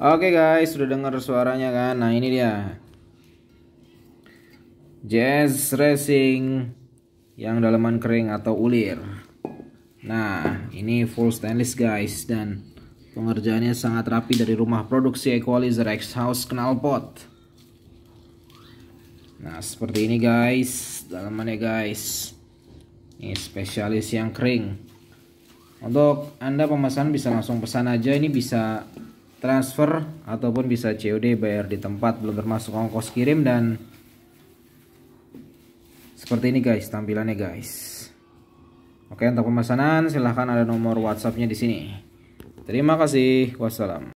Oke guys, sudah dengar suaranya kan? Nah, ini dia. Jazz Racing yang daleman kering atau ulir. Nah, ini full stainless guys dan pengerjaannya sangat rapi dari rumah produksi Equalizer X House Knalpot. Nah, seperti ini guys, dalamannya guys. Ini spesialis yang kering. Untuk Anda pemesan bisa langsung pesan aja ini bisa transfer ataupun bisa COD bayar di tempat belum termasuk ongkos kirim dan seperti ini guys tampilannya guys oke untuk pemesanan silahkan ada nomor whatsappnya di sini terima kasih wassalam